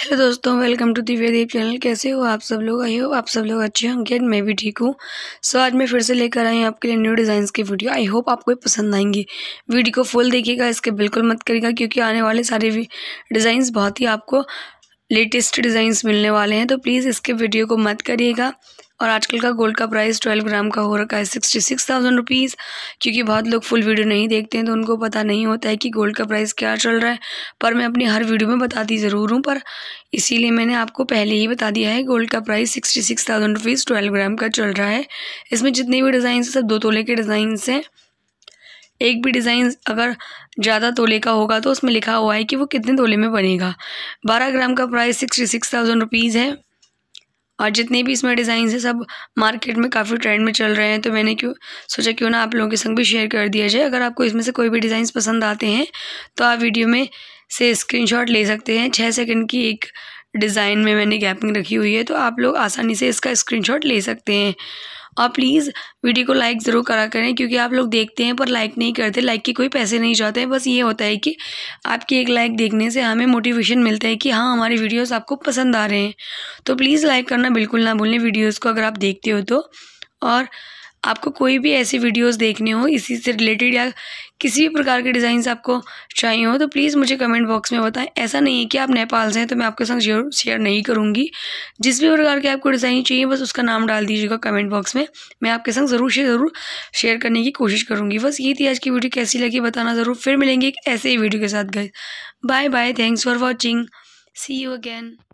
hello दोस्तों welcome to वेदीप channel कैसे हो आप सब लोग आई हो आप सब लोग अच्छे होंगे एंड मैं भी ठीक हूँ सो आज मैं फिर से लेकर आई हूँ आपके लिए न्यू डिज़ाइंस की वीडियो आई होप आपको पसंद आएंगी वीडियो को फुल देखिएगा इसके बिल्कुल मत करिएगा क्योंकि आने वाले सारे डिज़ाइंस बहुत ही आपको लेटेस्ट डिज़ाइंस मिलने वाले हैं तो प्लीज़ इसके वीडियो को मत करिएगा और आजकल का गोल्ड का प्राइस ट्वेल्व ग्राम का हो रखा है सिक्सटी सिक्स थाउजेंड रुपीज़ क्योंकि बहुत लोग फुल वीडियो नहीं देखते हैं तो उनको पता नहीं होता है कि गोल्ड का प्राइस क्या चल रहा है पर मैं अपनी हर वीडियो में बताती ज़रूर हूँ पर इसीलिए मैंने आपको पहले ही बता दिया है गोल्ड का price sixty six thousand rupees twelve gram का चल रहा है इसमें जितने भी डिज़ाइंस सब दो तोले के डिज़ाइंस हैं एक भी डिज़ाइन अगर ज़्यादा तोले का होगा तो उसमें लिखा हुआ है कि वो कितने तोले में बनेगा बारह ग्राम का price sixty six thousand rupees है और जितने भी इसमें डिज़ाइन है सब मार्केट में काफ़ी ट्रेंड में चल रहे हैं तो मैंने क्यों सोचा क्यों ना आप लोगों के संग भी शेयर कर दिया जाए अगर आपको इसमें से कोई भी डिज़ाइन पसंद आते हैं तो आप वीडियो में से स्क्रीनशॉट ले सकते हैं छः सेकंड की एक डिज़ाइन में मैंने गैपिंग रखी हुई है तो आप लोग आसानी से इसका स्क्रीनशॉट ले सकते हैं और प्लीज़ वीडियो को लाइक ज़रूर करा करें क्योंकि आप लोग देखते हैं पर लाइक नहीं करते लाइक के कोई पैसे नहीं चाहते हैं बस ये होता है कि आपकी एक लाइक देखने से हमें मोटिवेशन मिलता है कि हाँ हमारी वीडियोज़ आपको पसंद आ रहे हैं तो प्लीज़ लाइक करना बिल्कुल ना भूलें वीडियोज़ को अगर आप देखते हो तो और आपको कोई भी ऐसी वीडियोस देखनी हो इसी से रिलेटेड या किसी भी प्रकार के डिज़ाइंस आपको चाहिए हो तो प्लीज़ मुझे कमेंट बॉक्स में बताएं ऐसा नहीं है कि आप नेपाल से हैं तो मैं आपके संग शेयर शेयर नहीं करूँगी जिस भी प्रकार के आपको डिज़ाइन चाहिए बस उसका नाम डाल दीजिएगा कमेंट बॉक्स में मैं आपके संग ज़रूर से ज़रूर शेयर करने की कोशिश करूँगी बस ये थी आज की वीडियो कैसी लगी बताना ज़रूर फिर मिलेंगे एक ऐसे ही वीडियो के साथ गए bye bye thanks for watching see you again